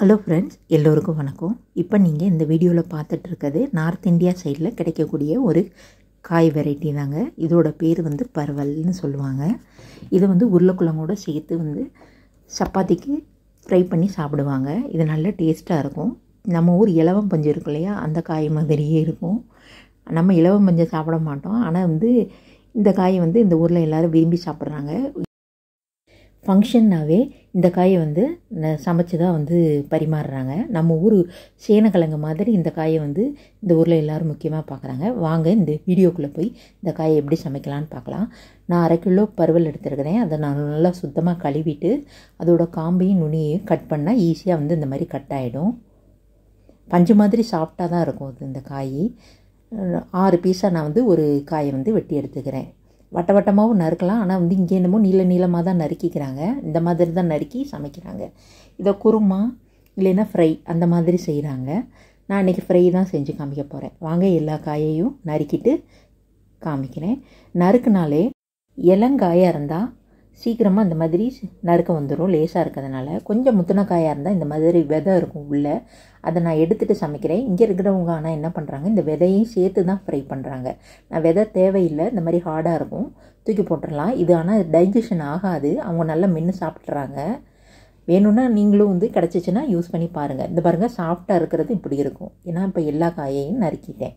hello friends எல்லோருக்கும் வணக்கம் இப்போ நீங்கள் இந்த வீடியோவில் பார்த்துட்ருக்கிறது நார்த் இந்தியா சைடில் கிடைக்கக்கூடிய ஒரு காய் வெரைட்டி தாங்க இதோட பேர் வந்து பரவல்னு சொல்லுவாங்க இதை வந்து உருளைக்குழங்கோட சேர்த்து வந்து சப்பாத்திக்கு ஃப்ரை பண்ணி சாப்பிடுவாங்க இது நல்ல டேஸ்ட்டாக இருக்கும் நம்ம ஊர் இலவம் பஞ்சு இருக்கும் இல்லையா அந்த காய் மாதிரியே இருக்கும் நம்ம இலவம் பஞ்சை சாப்பிட மாட்டோம் ஆனால் வந்து இந்த காயை வந்து இந்த ஊரில் எல்லோரும் விரும்பி சாப்பிட்றாங்க ஃபங்க்ஷன்னாவே இந்த காயை வந்து சமைச்சு தான் வந்து பரிமாறுறாங்க நம்ம ஊர் சேனக்கிழங்கு மாதிரி இந்த காயை வந்து இந்த ஊரில் எல்லோரும் முக்கியமாக பார்க்குறாங்க வாங்க இந்த வீடியோக்குள்ளே போய் இந்த காயை எப்படி சமைக்கலான்னு பார்க்கலாம் நான் அரை கிலோ பருவல் எடுத்துருக்கிறேன் அதை நான் நல்லா சுத்தமாக கழுவிட்டு அதோட காம்பையும் நுனியையும் கட் பண்ணால் ஈஸியாக வந்து இந்த மாதிரி கட் ஆகிடும் பஞ்சு மாதிரி சாஃப்டாக தான் இருக்கும் அது இந்த காய் ஆறு பீஸாக நான் வந்து ஒரு காயை வந்து வெட்டி எடுத்துக்கிறேன் வட்ட வட்டமாகவும் நறுக்கலாம் ஆனால் வந்து இங்கே என்னமோ நீள நீளமாக தான் நறுக்கிக்கிறாங்க இந்த மாதிரி தான் நறுக்கி சமைக்கிறாங்க இதை குருமா இல்லைன்னா ஃப்ரை அந்த மாதிரி செய்கிறாங்க நான் இன்றைக்கி ஃப்ரை தான் செஞ்சு காமிக்க போகிறேன் வாங்க எல்லா காயையும் நறுக்கிட்டு காமிக்கிறேன் நறுக்குனாலே இளங்காயாக இருந்தால் சீக்கிரமாக இந்த மாதிரி நறுக்க வந்துடும் லேசாக இருக்கிறதுனால கொஞ்சம் முத்துனக்காயாக இருந்தால் இந்த மாதிரி விதை இருக்கும் உள்ளே அதை நான் எடுத்துகிட்டு சமைக்கிறேன் இங்கே இருக்கிறவங்க ஆனால் என்ன பண்ணுறாங்க இந்த விதையும் சேர்த்து தான் ஃப்ரை பண்ணுறாங்க நான் விதை தேவையில்லை இந்த மாதிரி ஹார்டாக இருக்கும் தூக்கி போட்டுடலாம் இது ஆனால் டைஜஷன் ஆகாது அவங்க நல்லா மென்று சாப்பிட்றாங்க வேணும்னா நீங்களும் வந்து கிடச்சிச்சின்னா யூஸ் பண்ணி பாருங்கள் இந்த பாருங்கள் சாஃப்டாக இருக்கிறது இப்படி இருக்கும் ஏன்னா இப்போ எல்லா காயையும் நறுக்கிட்டேன்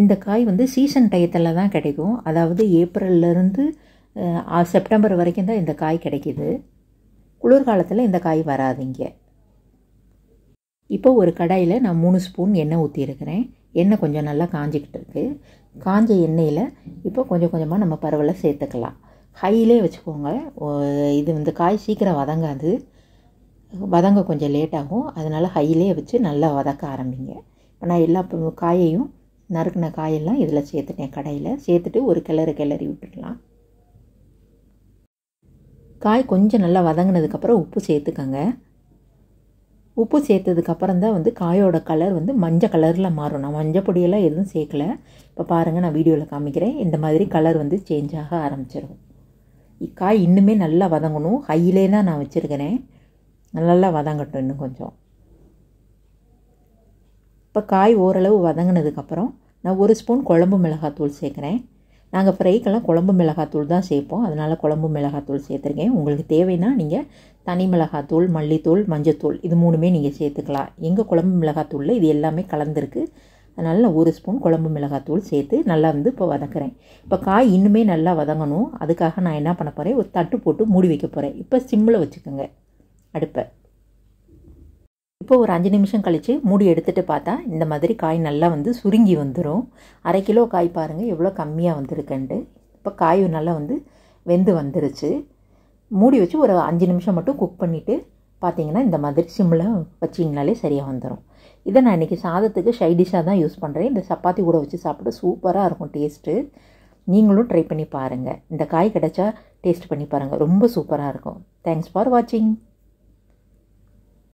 இந்த காய் வந்து சீசன் டயத்தில் தான் கிடைக்கும் அதாவது ஏப்ரல்லேருந்து செப்டம்பர் வரைக்கும் தான் இந்த காய் கிடைக்கிது குளிர்காலத்தில் இந்த காய் வராதிங்க இப்போ ஒரு கடாயில் நான் மூணு ஸ்பூன் எண்ணெய் ஊற்றியிருக்கிறேன் எண்ணெய் கொஞ்சம் நல்லா காஞ்சிக்கிட்டு இருக்குது காஞ்ச எண்ணெயில் இப்போ கொஞ்சம் கொஞ்சமாக நம்ம பரவலை சேர்த்துக்கலாம் ஹையிலே வச்சுக்கோங்க இது வந்து காய் சீக்கிரம் வதங்காது வதங்க கொஞ்சம் லேட் ஆகும் அதனால் ஹையிலே வச்சு நல்லா வதக்க ஆரம்பிங்க இப்போ நான் எல்லா காயையும் நறுக்கின காயெல்லாம் இதில் சேர்த்துட்டேன் கடையில் சேர்த்துட்டு ஒரு கிளறு கிளறி விட்டுடலாம் காய் கொஞ்சம் நல்லா வதங்கினதுக்கப்புறம் உப்பு சேர்த்துக்கோங்க உப்பு சேர்த்ததுக்கப்புறம் தான் வந்து காயோட கலர் வந்து மஞ்சள் கலரில் மாறும் நான் மஞ்சள் பொடியெல்லாம் எதுவும் சேர்க்கல இப்போ பாருங்கள் நான் வீடியோவில் காமிக்கிறேன் இந்த மாதிரி கலர் வந்து சேஞ்ச் ஆக ஆரம்பிச்சிடும் காய் இன்னுமே நல்லா வதங்கணும் ஹையிலே தான் நான் வச்சுருக்கிறேன் நல்லா வதங்கட்டும் இன்னும் கொஞ்சம் இப்போ காய் ஓரளவு வதங்கினதுக்கப்புறம் நான் ஒரு ஸ்பூன் குழம்பு மிளகாத்தூள் சேர்க்குறேன் நாங்கள் ஃப்ரைக்கெல்லாம் குழம்பு மிளகாத்தூள் தான் சேர்ப்போம் அதனால் குழம்பு மிளகாத்தூள் சேர்த்துருக்கேன் உங்களுக்கு தேவைன்னா நீங்கள் தனி மிளகாத்தூள் மல்லித்தூள் மஞ்சத்தூள் இது மூணுமே நீங்கள் சேர்த்துக்கலாம் எங்கள் குழம்பு மிளகாத்தூளில் இது எல்லாமே கலந்துருக்கு அதனால் நான் ஒரு ஸ்பூன் குழம்பு மிளகாத்தூள் சேர்த்து நல்லா வந்து இப்போ வதக்குறேன் இப்போ காய் இன்னுமே நல்லா வதங்கணும் அதுக்காக நான் என்ன பண்ண போகிறேன் ஒரு தட்டு போட்டு மூடி வைக்க போகிறேன் இப்போ சிம்மில் வச்சுக்கோங்க அடுப்பை இப்போ ஒரு அஞ்சு நிமிஷம் கழித்து மூடி எடுத்துகிட்டு பார்த்தா இந்த மாதிரி காய் நல்லா வந்து சுருங்கி வந்துடும் அரை கிலோ காய் பாருங்கள் எவ்வளோ கம்மியாக வந்திருக்குன்ட்டு இப்போ காய் நல்லா வந்து வெந்து வந்துருச்சு மூடி வச்சு ஒரு அஞ்சு நிமிஷம் மட்டும் குக் பண்ணிவிட்டு பார்த்தீங்கன்னா இந்த மாதிரி சிம்மில் வச்சிங்கனாலே சரியாக வந்துடும் இதை நான் இன்றைக்கி சாதத்துக்கு ஷைடிஷாக தான் யூஸ் பண்ணுறேன் இந்த சப்பாத்தி கூட வச்சு சாப்பிட சூப்பராக இருக்கும் டேஸ்ட்டு நீங்களும் ட்ரை பண்ணி பாருங்கள் இந்த காய் கிடச்சா டேஸ்ட் பண்ணி பாருங்கள் ரொம்ப சூப்பராக இருக்கும் தேங்க்ஸ் ஃபார் வாட்சிங்